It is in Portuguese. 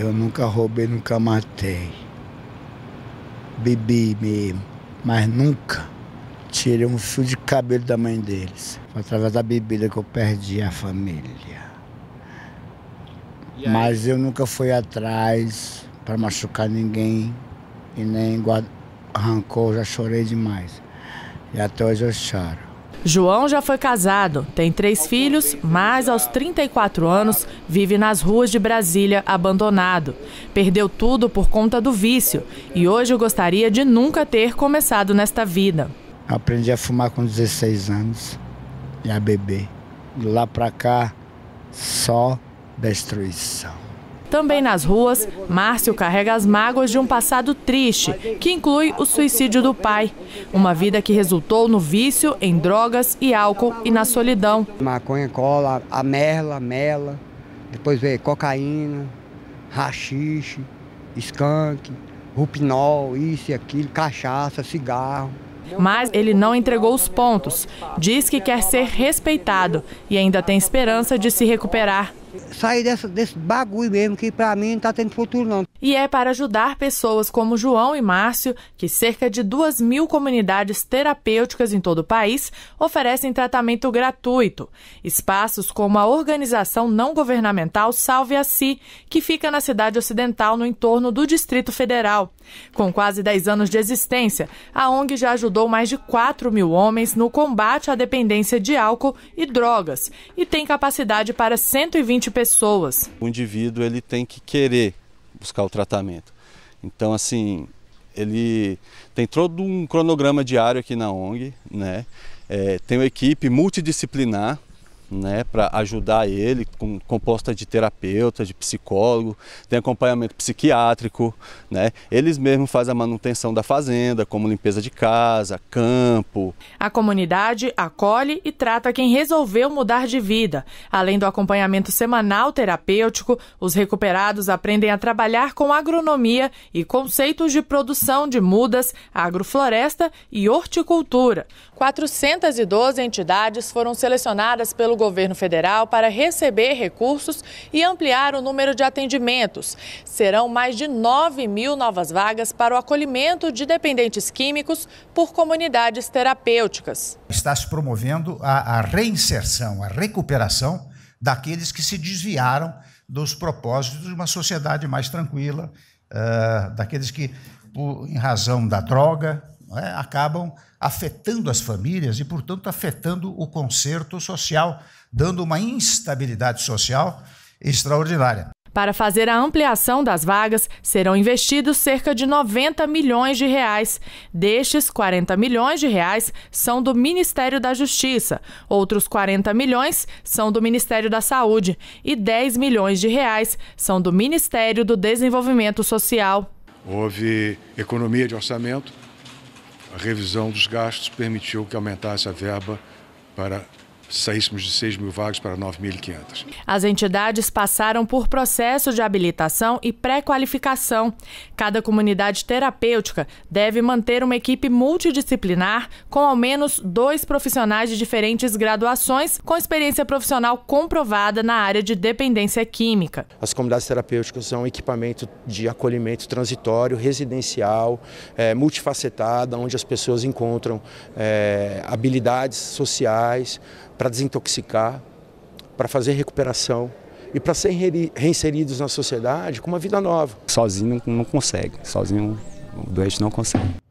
Eu nunca roubei, nunca matei. Bebi mesmo, mas nunca tirei um fio de cabelo da mãe deles. Foi através da bebida que eu perdi a família. Mas eu nunca fui atrás para machucar ninguém e nem guarda rancor, já chorei demais. E até hoje eu choro. João já foi casado, tem três filhos, mas aos 34 anos vive nas ruas de Brasília abandonado. Perdeu tudo por conta do vício e hoje gostaria de nunca ter começado nesta vida. Aprendi a fumar com 16 anos e a beber. De lá para cá, só destruição. Também nas ruas, Márcio carrega as mágoas de um passado triste, que inclui o suicídio do pai. Uma vida que resultou no vício em drogas e álcool e na solidão. Maconha, cola, a merla, mela, depois veio cocaína, rachixe, skunk, rupinol, isso e aquilo, cachaça, cigarro. Mas ele não entregou os pontos. Diz que quer ser respeitado e ainda tem esperança de se recuperar sair desse bagulho mesmo, que para mim não está tendo futuro não. E é para ajudar pessoas como João e Márcio que cerca de duas mil comunidades terapêuticas em todo o país oferecem tratamento gratuito. Espaços como a organização não governamental Salve a Si, que fica na cidade ocidental no entorno do Distrito Federal. Com quase 10 anos de existência, a ONG já ajudou mais de 4 mil homens no combate à dependência de álcool e drogas e tem capacidade para 120 principalmente pessoas. O indivíduo ele tem que querer buscar o tratamento. Então, assim, ele tem todo um cronograma diário aqui na ONG, né? É, tem uma equipe multidisciplinar né, para ajudar ele, com, composta de terapeuta, de psicólogo, tem acompanhamento psiquiátrico, né? Eles mesmos fazem a manutenção da fazenda, como limpeza de casa, campo. A comunidade acolhe e trata quem resolveu mudar de vida. Além do acompanhamento semanal terapêutico, os recuperados aprendem a trabalhar com agronomia e conceitos de produção de mudas, agrofloresta e horticultura. 412 entidades foram selecionadas pelo governo federal para receber recursos e ampliar o número de atendimentos. Serão mais de 9 mil novas vagas para o acolhimento de dependentes químicos por comunidades terapêuticas. Está se promovendo a, a reinserção, a recuperação daqueles que se desviaram dos propósitos de uma sociedade mais tranquila, uh, daqueles que, por, em razão da droga, é? acabam afetando as famílias e, portanto, afetando o conserto social, dando uma instabilidade social extraordinária. Para fazer a ampliação das vagas, serão investidos cerca de 90 milhões de reais. Destes, 40 milhões de reais são do Ministério da Justiça, outros 40 milhões são do Ministério da Saúde e 10 milhões de reais são do Ministério do Desenvolvimento Social. Houve economia de orçamento a revisão dos gastos permitiu que aumentasse a verba para saíssemos de 6 mil vagas para 9.500. As entidades passaram por processo de habilitação e pré-qualificação. Cada comunidade terapêutica deve manter uma equipe multidisciplinar com ao menos dois profissionais de diferentes graduações com experiência profissional comprovada na área de dependência química. As comunidades terapêuticas são equipamento de acolhimento transitório, residencial, é, multifacetada, onde as pessoas encontram é, habilidades sociais, para desintoxicar, para fazer recuperação e para serem reinseridos na sociedade com uma vida nova. Sozinho não consegue, sozinho o doente não consegue.